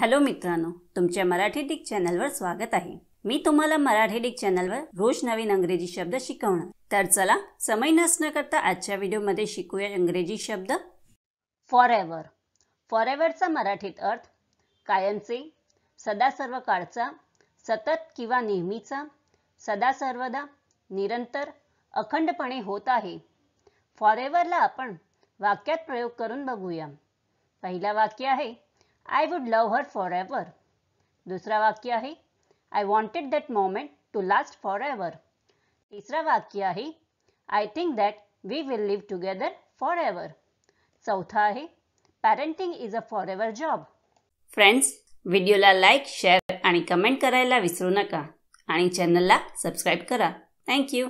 hello मित्रांनो तुमच्या Marathi Dick चॅनलवर स्वागत आहे मी तुम्हाला मराठी डिक चॅनलवर रोज नवीन अंग्रेजी शब्द शिकवणार तर चला समय नसणं करता आजच्या व्हिडिओमध्ये शिकूया इंग्रजी शब्द फॉर एव्हर फॉर एव्हरचा मराठीत अर्थ कायमचे सदा सर्व काळचा सतत किंवा नेहमीचा सदा सर्वदा निरंतर अखंडपणे होत आहे फॉर एव्हरला आपण वाक्यात प्रयोग करून बघूया पहिलं वाक्य आहे I would love her forever दुसरा वाक्य आहे I wanted that moment to last forever तिसरा वाक्य आहे I think that we will live together forever चौथा आहे parenting is a forever job friends व्हिडिओला लाईक शेअर आणि कमेंट करायला विसरू नका आणि चॅनलला सबस्क्राईब करा थँक्यू